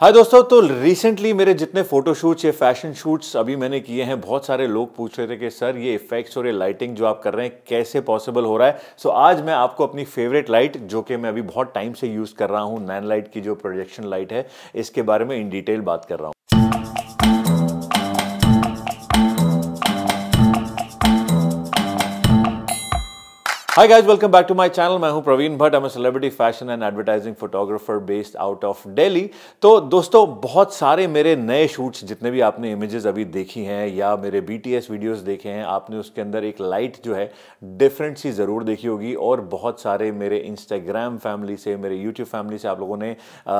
हाय दोस्तों तो रिसेंटली मेरे जितने फोटो शूट्स या फैशन शूट्स अभी मैंने किए हैं बहुत सारे लोग पूछ रहे थे कि सर ये इफेक्ट्स और ये लाइटिंग जो आप कर रहे हैं कैसे पॉसिबल हो रहा है सो so, आज मैं आपको अपनी फेवरेट लाइट जो कि मैं अभी बहुत टाइम से यूज़ कर रहा हूँ नैन लाइट की जो प्रोजेक्शन लाइट है इसके बारे में इन डिटेल बात कर रहा हूँ Hi guys, welcome back to my channel. मैं हूं Praveen Bhatt am a celebrity fashion and advertising photographer based out of Delhi. तो दोस्तों बहुत सारे मेरे नए शूट्स जितने भी आपने इमेजेस अभी देखी हैं या मेरे एस वीडियोस देखे हैं आपने उसके अंदर एक लाइट जो है डिफरेंट सी ज़रूर देखी होगी और बहुत सारे मेरे इंस्टाग्राम फैमिली से मेरे यूट्यूब फैमिली से आप लोगों ने आ,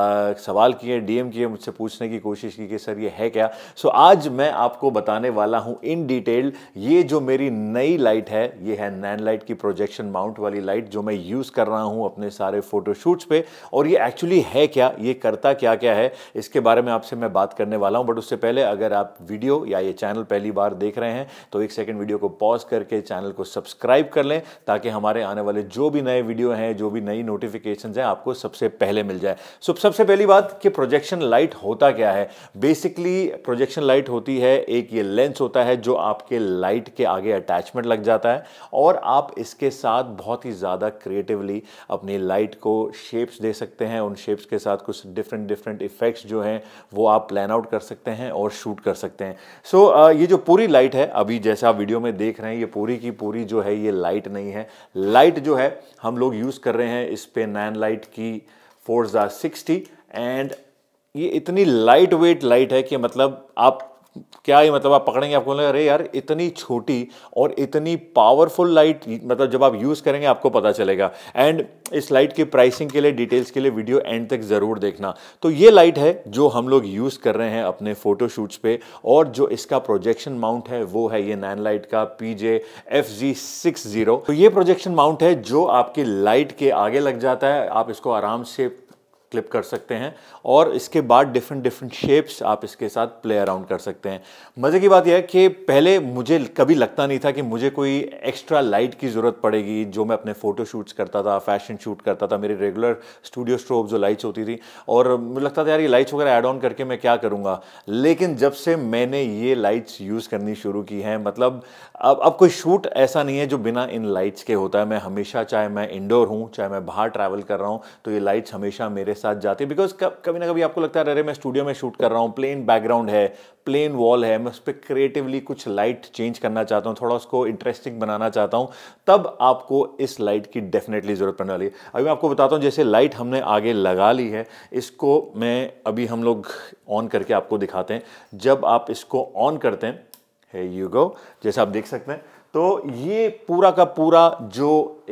सवाल किए डीएम किए मुझसे पूछने की कोशिश की कि सर ये है क्या सो so, आज मैं आपको बताने वाला हूँ इन डिटेल ये जो मेरी नई लाइट है ये है नैन लाइट की प्रोजेक्शन रिफ्लेक्शन माउंट वाली लाइट जो मैं यूज़ कर रहा हूँ अपने सारे फोटोशूट्स पे और ये एक्चुअली है क्या ये करता क्या क्या है इसके बारे में आपसे मैं बात करने वाला हूँ बट उससे पहले अगर आप वीडियो या ये चैनल पहली बार देख रहे हैं तो एक सेकेंड वीडियो को पॉज करके चैनल को सब्सक्राइब कर लें ताकि हमारे आने वाले जो भी नए वीडियो हैं जो भी नई नोटिफिकेशन हैं आपको सबसे पहले मिल जाए सो so, सबसे पहली बात कि प्रोजेक्शन लाइट होता क्या है बेसिकली प्रोजेक्शन लाइट होती है एक ये लेंस होता है जो आपके लाइट के आगे अटैचमेंट लग जाता है और आप इसके साथ साथ बहुत ही ज़्यादा क्रिएटिवली अपनी लाइट को शेप्स दे सकते हैं उन शेप्स के साथ कुछ डिफरेंट डिफरेंट इफ़ेक्ट्स जो हैं वो आप प्लान आउट कर सकते हैं और शूट कर सकते हैं सो so, ये जो पूरी लाइट है अभी जैसे आप वीडियो में देख रहे हैं ये पूरी की पूरी जो है ये लाइट नहीं है लाइट जो है हम लोग यूज़ कर रहे हैं इस पर नैन लाइट की फोर्जा सिक्सटी एंड ये इतनी लाइट वेट लाइट है कि मतलब आप क्या ही मतलब आप पकड़ेंगे आपको अरे यार इतनी छोटी और इतनी पावरफुल लाइट मतलब जब आप यूज़ करेंगे आपको पता चलेगा एंड इस लाइट की प्राइसिंग के लिए डिटेल्स के लिए वीडियो एंड तक ज़रूर देखना तो ये लाइट है जो हम लोग यूज़ कर रहे हैं अपने फ़ोटोशूट्स पे और जो इसका प्रोजेक्शन माउंट है वो है ये नैन लाइट का P J F G six zero तो ये प्रोजेक्शन माउंट है जो आपकी लाइट के आगे लग जाता है आप इसको आराम से क्लिप कर सकते हैं और इसके बाद डिफरेंट डिफरेंट शेप्स आप इसके साथ प्ले अराउंड कर सकते हैं मज़े की बात यह है कि पहले मुझे कभी लगता नहीं था कि मुझे कोई एक्स्ट्रा लाइट की ज़रूरत पड़ेगी जो मैं अपने फ़ोटो शूट्स करता था फैशन शूट करता था मेरी रेगुलर स्टूडियो स्ट्रोब जो लाइट्स होती थी और मुझे लगता था यार ये लाइट्स वगैरह ऐड ऑन करके मैं क्या करूँगा लेकिन जब से मैंने ये लाइट्स यूज़ करनी शुरू की हैं मतलब अब अब कोई शूट ऐसा नहीं है जो बिना इन लाइट्स के होता है मैं हमेशा चाहे मैं इंडोर हूँ चाहे मैं बाहर ट्रैवल कर रहा हूँ तो ये लाइट्स हमेशा मेरे साथ जाते हैं बिकॉज कभी ना कभी आपको लगता है अरे मैं स्टूडियो में शूट कर रहा हूँ प्लेन बैकग्राउंड है प्लेन वॉल है मैं उस पर क्रिएटिवली कुछ लाइट चेंज करना चाहता हूँ थोड़ा उसको इंटरेस्टिंग बनाना चाहता हूँ तब आपको इस लाइट की डेफिनेटली ज़रूरत पड़ने वाली है अभी मैं आपको बताता हूँ जैसे लाइट हमने आगे लगा ली है इसको मैं अभी हम लोग ऑन करके आपको दिखाते हैं जब आप इसको ऑन करते हैं हे यू गो जैसे आप देख सकते हैं तो ये पूरा का पूरा जो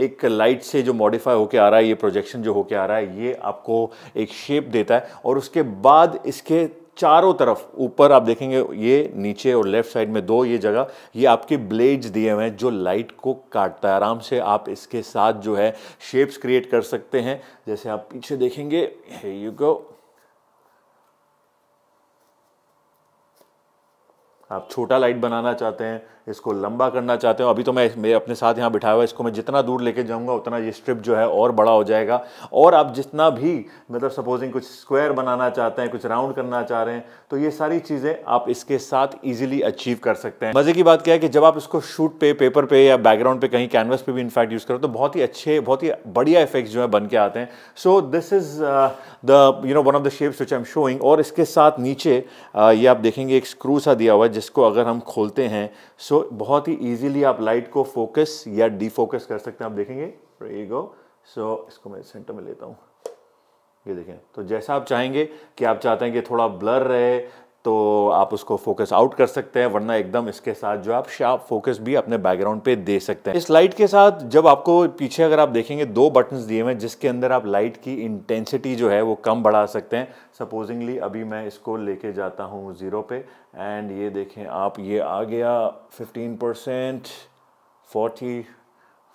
एक लाइट से जो मॉडिफाई होके आ रहा है ये प्रोजेक्शन जो होके आ रहा है ये आपको एक शेप देता है और उसके बाद इसके चारों तरफ ऊपर आप देखेंगे ये नीचे और लेफ्ट साइड में दो ये जगह ये आपके ब्लेड्स दिए हुए हैं जो लाइट को काटता है आराम से आप इसके साथ जो है शेप्स क्रिएट कर सकते हैं जैसे आप पीछे देखेंगे यू गो आप छोटा लाइट बनाना चाहते हैं इसको लंबा करना चाहते हो अभी तो मैं मेरे अपने साथ यहाँ बिठाया हुआ इसको मैं जितना दूर लेके जाऊँगा उतना ये स्ट्रिप जो है और बड़ा हो जाएगा और आप जितना भी मतलब सपोजिंग कुछ स्क्वायर बनाना चाहते हैं कुछ राउंड करना चाह रहे हैं तो ये सारी चीज़ें आप इसके साथ ईजिली अचीव कर सकते हैं मज़े की बात क्या है कि जब आप इसको शूट पे पेपर पे या बैकग्राउंड पे कहीं कैनवस पे भी इनफैक्ट यूज़ करो तो बहुत ही अच्छे बहुत ही बढ़िया इफेक्ट्स जो है बन के आते हैं so this is the you know one of the shapes which I am showing और इसके साथ नीचे uh, ये आप देखेंगे एक स्क्रू सा दिया हुआ है जिसको अगर हम खोलते हैं सो सो so, बहुत ही इजीली आप लाइट को फोकस या डिफोकस कर सकते हैं आप देखेंगे सो so, इसको मैं सेंटर में लेता हूँ ये देखें तो जैसा आप चाहेंगे कि आप चाहते हैं कि थोड़ा ब्लर रहे तो आप उसको फोकस आउट कर सकते हैं वरना एकदम इसके साथ जो आप शार्प फोकस भी अपने बैकग्राउंड पे दे सकते हैं इस लाइट के साथ जब आपको पीछे अगर आप देखेंगे दो बटन्स दिए हुए जिसके अंदर आप लाइट की इंटेंसिटी जो है वो कम बढ़ा सकते हैं सपोजिंगली अभी मैं इसको लेके जाता हूँ ज़ीरो पे एंड ये देखें आप ये आ गया फिफ्टीन परसेंट फोर्टी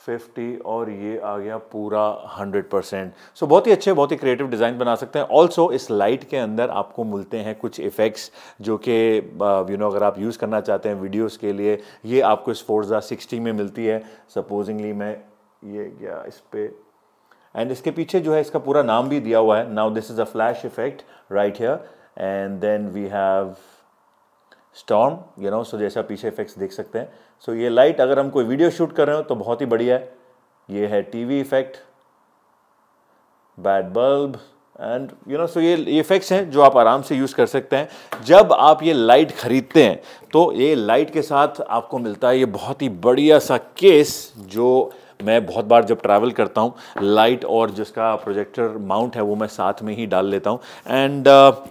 फिफ्टी और ये आ गया पूरा हंड्रेड परसेंट सो बहुत ही अच्छे बहुत ही क्रिएटिव डिज़ाइन बना सकते हैं ऑल्सो इस लाइट के अंदर आपको मिलते हैं कुछ इफ़ेक्ट्स जो कि यू uh, नो अगर आप यूज़ करना चाहते हैं वीडियोस के लिए ये आपको इस फोर्जा सिक्सटी में मिलती है सपोजिंगली मैं ये गया इस पर एंड इसके पीछे जो है इसका पूरा नाम भी दिया हुआ है now this is a flash effect right here and then we have storm you know so जैसा पीछे इफेक्ट्स देख सकते हैं सो so, ये लाइट अगर हम कोई वीडियो शूट कर रहे हो तो बहुत ही बढ़िया है ये है TV effect bad bulb and you know so ये इफेक्ट्स हैं जो आप आराम से यूज़ कर सकते हैं जब आप ये लाइट ख़रीदते हैं तो ये लाइट के साथ आपको मिलता है ये बहुत ही बढ़िया सा केस जो मैं बहुत बार जब ट्रैवल करता हूँ लाइट और जिसका प्रोजेक्टर माउंट है वो मैं साथ में ही डाल लेता हूँ and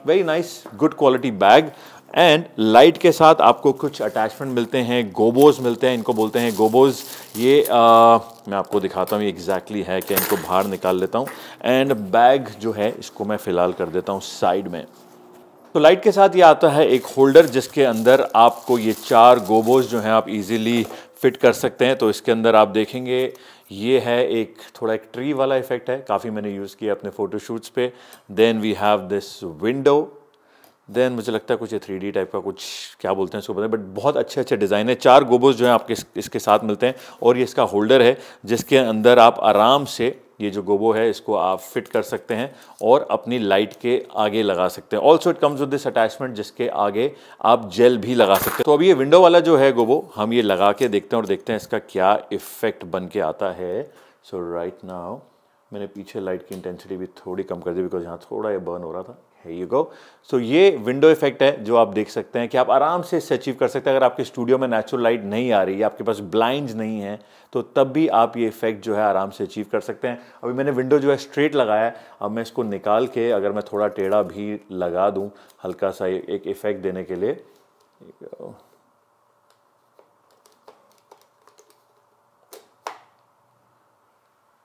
very nice good quality bag and light के साथ आपको कुछ अटैचमेंट मिलते हैं गोबोज मिलते हैं इनको बोलते हैं गोबोज ये आ, मैं आपको दिखाता हूँ एग्जैक्टली है कि इनको बाहर निकाल लेता हूँ एंड बैग जो है इसको मैं फ़िलहाल कर देता हूँ साइड में तो लाइट के साथ ये आता है एक होल्डर जिसके अंदर आपको ये चार गोबोज जो हैं आप इजीली फिट कर सकते हैं तो इसके अंदर आप देखेंगे ये है एक थोड़ा एक ट्री वाला इफेक्ट है काफ़ी मैंने यूज़ किया अपने फ़ोटोशूट्स पे then we have this window then मुझे लगता है कुछ ये थ्री टाइप का कुछ क्या बोलते हैं उसको पता बट बहुत अच्छे अच्छे डिज़ाइन है चार गोबोज जो हैं आपके इसके साथ मिलते हैं और ये इसका होल्डर है जिसके अंदर आप आराम से ये जो गोबो है इसको आप फिट कर सकते हैं और अपनी लाइट के आगे लगा सकते हैं also it comes with this attachment जिसके आगे आप जेल भी लगा सकते हैं तो अब ये विंडो वाला जो है गोबो हम ये लगा के देखते हैं और देखते हैं इसका क्या इफेक्ट बन के आता है सो राइट नाउ मैंने पीछे लाइट की इंटेंसिटी भी थोड़ी कम कर दी बिकॉज यहाँ थोड़ा ये बर्न हो रहा था यू गो सो ये विंडो इफेक्ट है जो आप देख सकते हैं कि आप आराम से इसे अचीव कर सकते हैं अगर आपके स्टूडियो में नेचुरल लाइट नहीं आ रही है आपके पास ब्लाइंड नहीं है तो तब भी आप ये इफेक्ट जो है आराम से अचीव कर सकते हैं अभी मैंने विंडो जो है स्ट्रेट लगाया है अब मैं इसको निकाल के अगर मैं थोड़ा टेढ़ा भी लगा दूँ हल्का सा एक इफेक्ट देने के लिए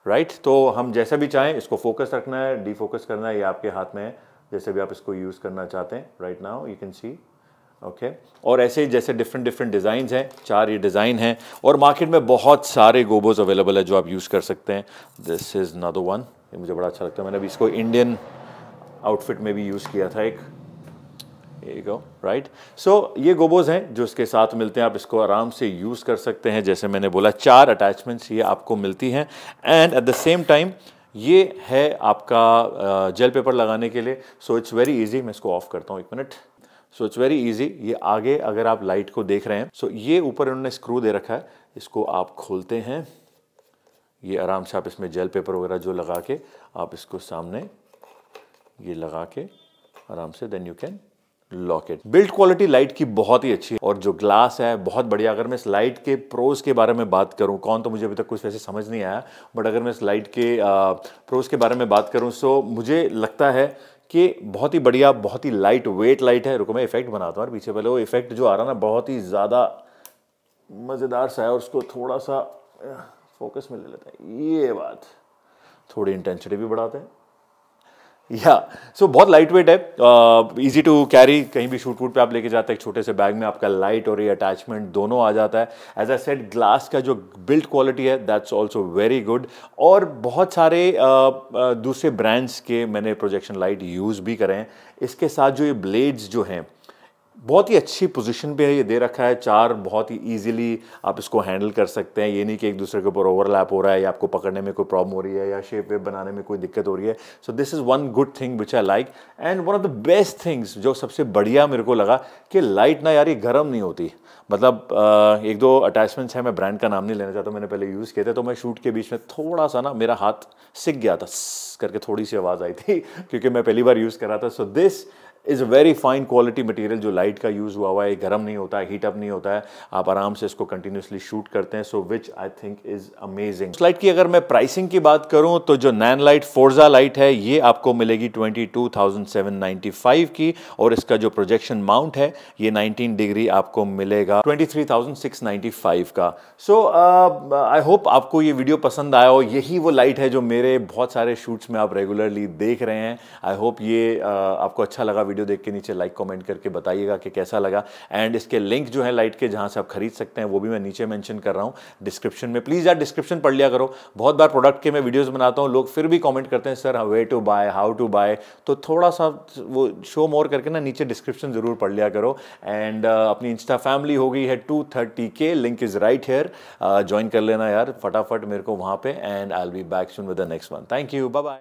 राइट right? तो हम जैसा भी चाहें इसको फोकस रखना है डीफोकस करना है ये आपके हाथ में है जैसे भी आप इसको यूज़ करना चाहते हैं right now you can see okay और ऐसे ही जैसे डिफरेंट डिफरेंट डिज़ाइन हैं चार ये डिज़ाइन हैं और मार्केट में बहुत सारे गोबोज अवेलेबल है जो आप यूज़ कर सकते हैं दिस इज़ ना दो वन ये मुझे बड़ा अच्छा लगता है मैंने अभी इसको इंडियन आउटफिट में भी यूज़ किया था एक गो राइट सो ये गोबोज हैं जो इसके साथ मिलते हैं आप इसको आराम से यूज़ कर सकते हैं जैसे मैंने बोला चार अटैचमेंट्स ये आपको मिलती हैं and at the same time ये है आपका जेल पेपर लगाने के लिए सो इट्स वेरी ईजी मैं इसको ऑफ करता हूँ एक minute so it's very easy ये आगे अगर आप लाइट को देख रहे हैं सो so, ये ऊपर इन्होंने स्क्रू दे रखा है इसको आप खोलते हैं ये आराम से आप इसमें जेल पेपर वगैरह जो लगा के आप इसको सामने ये लगा के आराम से then you can lock it build quality light की बहुत ही अच्छी है और जो ग्लास है बहुत बढ़िया अगर मैं इस लाइट के प्रोज के बारे में बात करूं कौन तो मुझे अभी तक कुछ वैसे समझ नहीं आया बट अगर मैं इस लाइट के प्रोज के बारे में बात करूं सो मुझे लगता है कि बहुत ही बढ़िया बहुत ही लाइट वेट लाइट है रुको मैं इफेक्ट बनाता हूँ और पीछे पहले वो इफेक्ट जो आ रहा ना बहुत ही ज़्यादा मज़ेदार सा है और उसको थोड़ा सा फोकस में ले लेते हैं ये बात थोड़ी इंटेंसिटी भी बढ़ाते हैं या सो बहुत लाइट वेट है इजी टू कैरी कहीं भी शूट वूट पे आप लेके जाते हैं एक छोटे से बैग में आपका लाइट और ये अटैचमेंट दोनों आ जाता है एज अ सेट ग्लास का जो बिल्ड क्वालिटी है दैट्स ऑल्सो वेरी गुड और बहुत सारे uh, uh, दूसरे ब्रांड्स के मैंने प्रोजेक्शन लाइट यूज़ भी करें इसके साथ जो ये ब्लेड्स जो हैं बहुत ही अच्छी पोजीशन पे ये दे रखा है चार बहुत ही इजीली आप इसको हैंडल कर सकते हैं ये नहीं कि एक दूसरे के ऊपर ओवरलैप हो रहा है या आपको पकड़ने में कोई प्रॉब्लम हो रही है या शेप वेप बनाने में कोई दिक्कत हो रही है so this is one good thing which I like and one of the best things जो सबसे बढ़िया मेरे को लगा कि लाइट ना यार ये गर्म नहीं होती मतलब एक दो अटैचमेंट्स हैं मैं ब्रांड का नाम नहीं लेना चाहता मैंने पहले यूज़ किए थे तो मैं शूट के बीच में थोड़ा सा ना मेरा हाथ सिक गया था करके थोड़ी सी आवाज़ आई थी क्योंकि मैं पहली बार यूज़ कर रहा था so this is a very fine quality material जो लाइट का यूज़ हुआ हुआ है गर्म नहीं होता है हीट अप नहीं होता है आप आराम से इसको कंटिन्यूसली शूट करते हैं so which I think is amazing light की अगर मैं प्राइसिंग की बात करूं तो जो नैन लाइट फोर्जा लाइट है ये आपको मिलेगी twenty two thousand seven five की और इसका जो प्रोजेक्शन माउंट है ये नाइनटीन डिग्री आपको मिलेगा फाइव का सो आई होप आपको ये वीडियो पसंद आया हो यही वो लाइट है जो मेरे बहुत सारे शूट्स में आप रेगुलरली देख रहे हैं आई होप ये uh, आपको अच्छा लगा वीडियो देख के नीचे लाइक कमेंट करके बताइएगा कि कैसा लगा एंड इसके लिंक जो है लाइट के जहाँ से आप खरीद सकते हैं वो भी मैं नीचे मैंशन कर रहा हूँ डिस्क्रिप्शन में प्लीज़ यार डिस्क्रिप्शन पढ़ लिया करो बहुत बार प्रोडक्ट के मैं वीडियोज़ बनाता हूँ लोग फिर भी कॉमेंट करते हैं sir way to buy how to buy तो थोड़ा सा वो शो मोर करके ना नीचे डिस्क्रिप्शन ज़रूर पढ़ लिया करो एंड uh, अपनी इंस्टा फैमिली हो गई है टू थर्टी के link is right here join कर लेना यार फटाफट मेरे को वहाँ पे and I will be back soon with the next one thank you bye bye